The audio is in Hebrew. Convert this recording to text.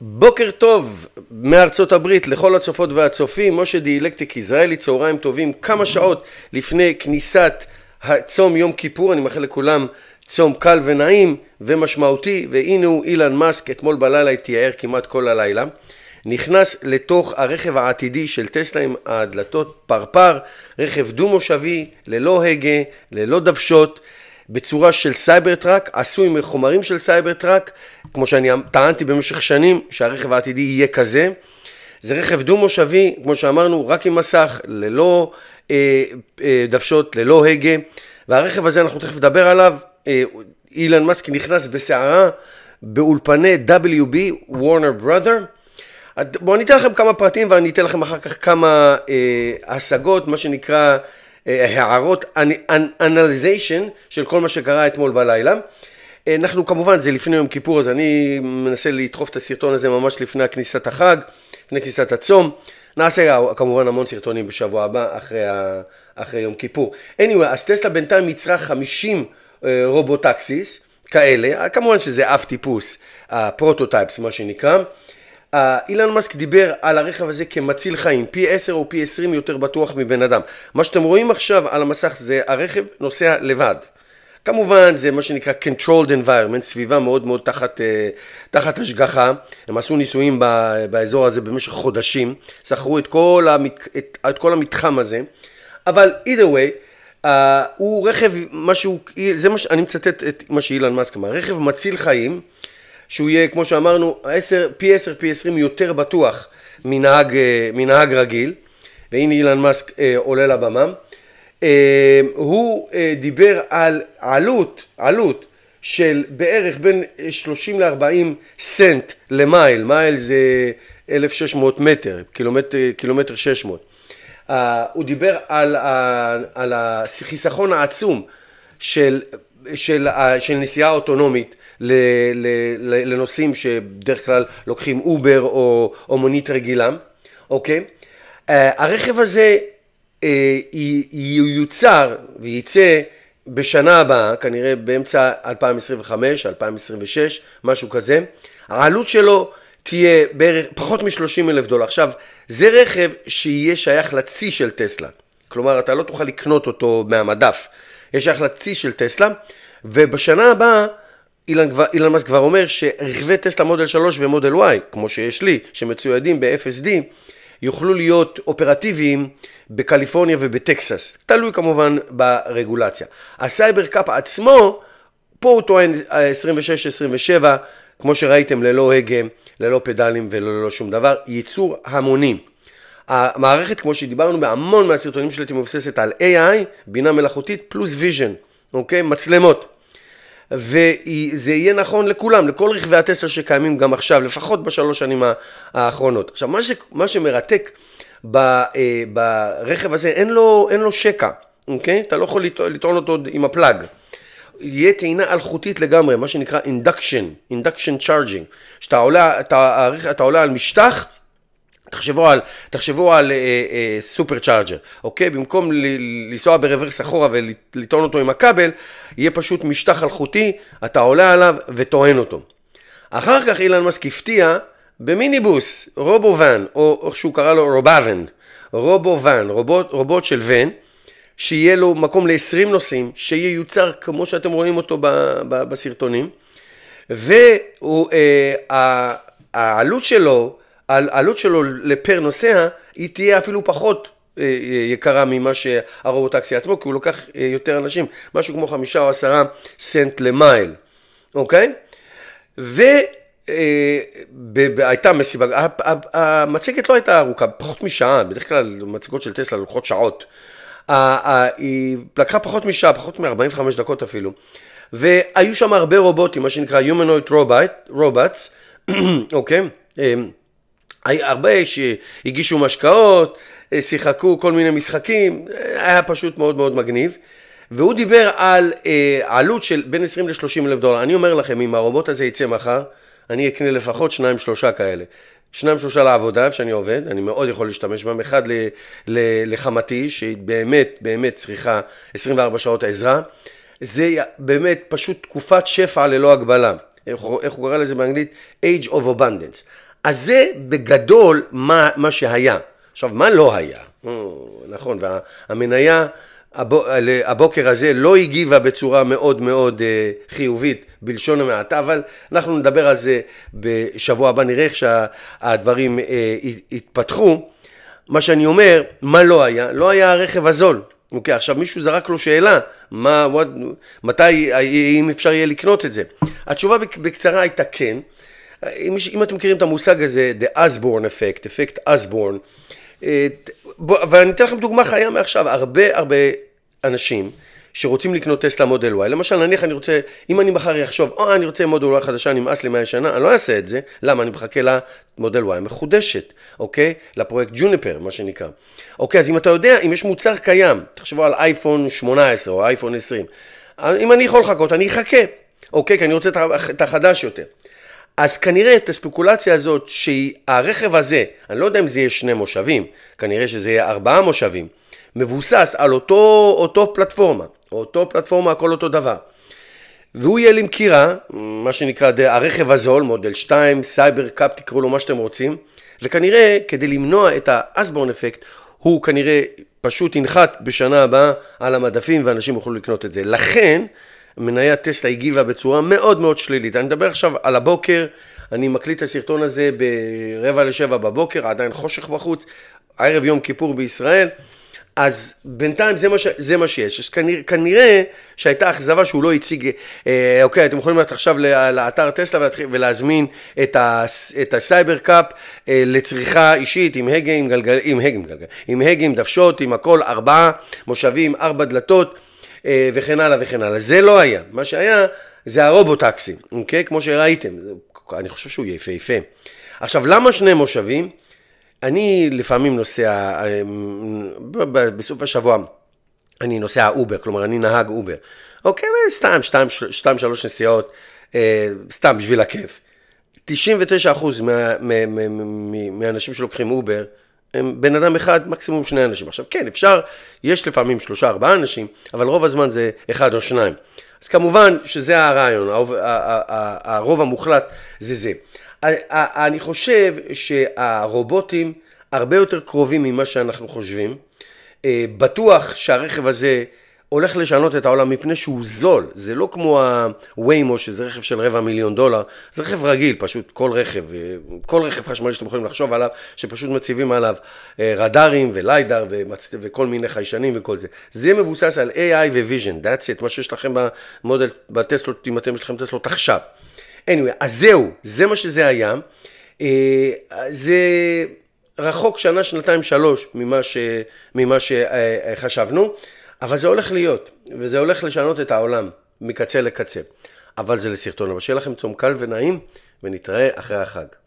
בוקר טוב מארצות הברית לכל הצופות והצופים, משה דיאלקטיק יזרעאלי, צהריים טובים, כמה שעות לפני כניסת צום יום כיפור, אני מאחל לכולם צום קל ונעים ומשמעותי, והנה הוא אילן מאסק, אתמול בלילה התייער כמעט כל הלילה, נכנס לתוך הרכב העתידי של טסלה עם הדלתות פרפר, רכב דו מושבי, ללא הגה, ללא דוושות, בצורה של סייבר טראק, עשוי מחומרים של סייבר טראק, כמו שאני טענתי במשך שנים, שהרכב העתידי יהיה כזה. זה רכב דו-מושבי, כמו שאמרנו, רק עם מסך, ללא אה, אה, דוושות, ללא הגה. והרכב הזה, אנחנו תכף נדבר עליו, אה, אילן מאסק נכנס בסערה באולפני WB, Warner Brother. בואו אני אתן לכם כמה פרטים ואני אתן לכם אחר כך כמה אה, השגות, מה שנקרא אה, הערות, אנליזיישן של כל מה שקרה אתמול בלילה. אה, אנחנו כמובן, זה לפני יום כיפור, אז אני מנסה לדחוף את הסרטון הזה ממש לפני כניסת החג, לפני כניסת הצום. נעשה אה, כמובן המון סרטונים בשבוע הבא, אחרי, ה... אחרי יום כיפור. anyway, אז טסלה בינתיים ייצרה 50 אה, רובוטקסיס כאלה, כמובן שזה אף טיפוס, הפרוטוטייפס מה שנקרא. אילן מאסק דיבר על הרכב הזה כמציל חיים, פי 10 או פי 20 יותר בטוח מבן אדם. מה שאתם רואים עכשיו על המסך זה הרכב נוסע לבד. כמובן זה מה שנקרא controlled environment, סביבה מאוד מאוד תחת, אה, תחת השגחה, הם עשו ניסויים באזור הזה במשך חודשים, שכרו את כל, את, את כל המתחם הזה, אבל either way, Uh, הוא רכב, משהו, זה מה שאני מצטט את מה שאילן מאסק אמר, רכב מציל חיים, שהוא יהיה, כמו שאמרנו, 10, פי 10, פי 20 יותר בטוח מנהג, אה, מנהג רגיל, והנה אילן מאסק עולה לבמה, אה, הוא אה, דיבר על עלות, עלות של בערך בין 30 ל-40 סנט למייל, מייל זה 1,600 מטר, קילומטר, אה, קילומטר 600. Uh, הוא דיבר על, uh, על החיסכון העצום של, של, uh, של נסיעה אוטונומית ל, ל, ל, לנוסעים שבדרך כלל לוקחים אובר או, או מונית רגילה, אוקיי? Okay? Uh, הרכב הזה אה, יוצר וייצא בשנה הבאה, כנראה באמצע 2025, 2026, משהו כזה, העלות שלו תהיה בערך פחות מ-30 אלף דולר. עכשיו, זה רכב שיהיה שייך לצי של טסלה. כלומר, אתה לא תוכל לקנות אותו מהמדף. יש שייך לצי של טסלה, ובשנה הבאה, אילן, אילן מאסק כבר אומר שרכבי טסלה מודל 3 ומודל Y, כמו שיש לי, שמצוידים ב-FSD, יוכלו להיות אופרטיביים בקליפורניה ובטקסס, תלוי כמובן ברגולציה. הסייבר קאפ עצמו, פה הוא טוען 26-27, כמו שראיתם, ללא הגה, ללא פדלים וללא שום דבר, ייצור המוני. המערכת, כמו שדיברנו בהמון מהסרטונים שלי, היא מבוססת על AI, בינה מלאכותית, פלוס ויז'ן, אוקיי? מצלמות. וזה יהיה נכון לכולם, לכל רכבי הטסלה שקיימים גם עכשיו, לפחות בשלוש שנים האחרונות. עכשיו, מה, ש, מה שמרתק אה, ברכב הזה אין לו, אין לו שקע, אוקיי? אתה לא יכול לטעון אותו עם הפלאג. יהיה טעינה אלחוטית לגמרי, מה שנקרא induction, induction charging, שאתה עולה, אתה, אתה עולה על משטח, תחשבו על, תחשבו על אה, אה, סופר צ'ארג'ר, אוקיי? במקום לנסוע ברוורס אחורה ולטעון אותו עם הכבל, יהיה פשוט משטח אלחוטי, אתה עולה עליו וטוען אותו. אחר כך אילן מאסק הפתיע במיניבוס, רובו-ואן, או איך שהוא קרא לו רובאוון, רובו-ואן, רובוט, רובוט של ון, שיהיה לו מקום ל-20 נוסעים, שייוצר כמו שאתם רואים אותו ב, ב, בסרטונים, והעלות אה, שלו, העלות שלו לפר נוסע, היא תהיה אפילו פחות אה, יקרה ממה שהרובוטקסי עצמו, כי הוא לוקח אה, יותר אנשים, משהו כמו חמישה או עשרה סנט למייל, אוקיי? ו... אה, הייתה מסיבה, המצגת לא הייתה ארוכה, פחות משעה, בדרך כלל מצגות של טסלה לוקחות שעות. היא לקחה פחות משעה, פחות מ-45 דקות אפילו. והיו שם הרבה רובוטים, מה שנקרא Humanoid Robots, אוקיי? אמ, הרבה שהגישו משקאות, אה, שיחקו כל מיני משחקים, אה, היה פשוט מאוד מאוד מגניב. והוא דיבר על עלות של בין 20 ל-30 אלף דולר. אני אומר לכם, אם הרובוט הזה יצא מחר, אני אקנה לפחות שניים שלושה כאלה. שניים שלושה לעבודה שאני עובד, אני מאוד יכול להשתמש בהם, אחד ל, ל, לחמתי שהיא באמת באמת צריכה 24 שעות עזרה, זה באמת פשוט תקופת שפע ללא הגבלה, איך, איך הוא קרא לזה באנגלית? Age of Abundance. אז זה בגדול מה, מה שהיה. עכשיו, מה לא היה? נכון, והמניה... וה, הבוקר הזה לא הגיבה בצורה מאוד מאוד אה, חיובית בלשון המעטה, אבל אנחנו נדבר על זה בשבוע הבא, נראה איך שהדברים יתפתחו. אה, מה שאני אומר, מה לא היה? לא היה הרכב הזול. אוקיי, okay, עכשיו מישהו זרק לו שאלה, מה, what, מתי, אם אפשר יהיה לקנות את זה? התשובה בקצרה הייתה כן. אם, אם אתם מכירים את המושג הזה, The Asborn Effect, אפקט Asborn, ואני אתן לכם דוגמה חיה מעכשיו, הרבה הרבה אנשים שרוצים לקנות טסלה מודל Y, למשל נניח אני רוצה, אם אני מחר אחשוב, או אה, אני רוצה מודל Y חדשה, נמאס לי מהישנה, אני לא אעשה את זה, למה? אני מחכה למודל Y המחודשת, אוקיי? לפרויקט ג'וניפר, מה שנקרא. אוקיי, אז אם אתה יודע, אם יש מוצר קיים, תחשבו על אייפון 18 או אייפון 20, אם אני יכול לחכות, אני אחכה, אוקיי? כי אני רוצה את החדש יותר. אז כנראה את הספקולציה הזאת שהרכב הזה, אני לא יודע אם זה יהיה שני מושבים, כנראה שזה יהיה ארבעה מושבים, מבוסס על אותו, אותו פלטפורמה, אותו פלטפורמה, הכל אותו דבר. והוא יהיה למכירה, מה שנקרא הרכב הזול, מודל 2, סייבר קאפ, תקראו לו מה שאתם רוצים, וכנראה כדי למנוע את האסבורן אפקט, הוא כנראה פשוט ינחת בשנה הבאה על המדפים ואנשים יוכלו לקנות את זה. לכן מניה טסלה הגיבה בצורה מאוד מאוד שלילית. אני מדבר עכשיו על הבוקר, אני מקליט את הסרטון הזה ברבע לשבע בבוקר, עדיין חושך בחוץ, ערב יום כיפור בישראל. אז בינתיים זה מה, ש... זה מה שיש, אז כנראה, כנראה שהייתה אכזבה שהוא לא הציג, אה, אוקיי, אתם יכולים ללכת עכשיו לאתר טסלה ולהתחיל, ולהזמין את, ה... את הסייבר קאפ אה, לצריכה אישית עם הגה, עם גלגל, עם הגה, עם גלגל, עם הגה, עם דוושות, עם הכל, ארבעה מושבים, ארבע דלתות אה, וכן הלאה וכן הלאה, זה לא היה, מה שהיה זה הרובוטקסי, אוקיי, כמו שראיתם, אני חושב שהוא יפהפה. עכשיו, למה שני מושבים? אני לפעמים נוסע, אמ, בסוף השבוע אני נוסע אובר, כלומר אני נהג אובר. אוקיי, סתם, שתיים, שתיים שלוש נסיעות, אה, סתם בשביל הכיף. 99% מה, מה, מה, מה, מהאנשים שלוקחים אובר הם בן אדם אחד, מקסימום שני אנשים. עכשיו כן, אפשר, יש לפעמים שלושה ארבעה אנשים, אבל רוב הזמן זה אחד או שניים. אז כמובן שזה הרעיון, הרוב המוחלט זה זה. אה, אני חושב שהרובוטים הרבה יותר קרובים ממה שאנחנו חושבים. אה, בטוח שהרכב הזה הולך לשנות את העולם מפני שהוא זול, זה לא כמו ה-Waymo שזה רכב של רבע מיליון דולר, זה רכב רגיל פשוט, כל רכב, אה, כל רכב חשמלי שאתם יכולים לחשוב עליו, שפשוט מציבים עליו רדארים וליידר ומצ... וכל מיני חיישנים וכל זה. זה מבוסס על AI ו-Vision, that's it, מה שיש לכם במודל, בטסלות, אם אתם יש לכם טסלות עכשיו. anyway, אז זהו, זה מה שזה היה. אה, זה רחוק שנה, שנתיים, שלוש ממה, ש, ממה שחשבנו, אבל זה הולך להיות, וזה הולך לשנות את העולם מקצה לקצה. אבל זה לסרטון אבל שיהיה לכם צום קל ונעים, ונתראה אחרי החג.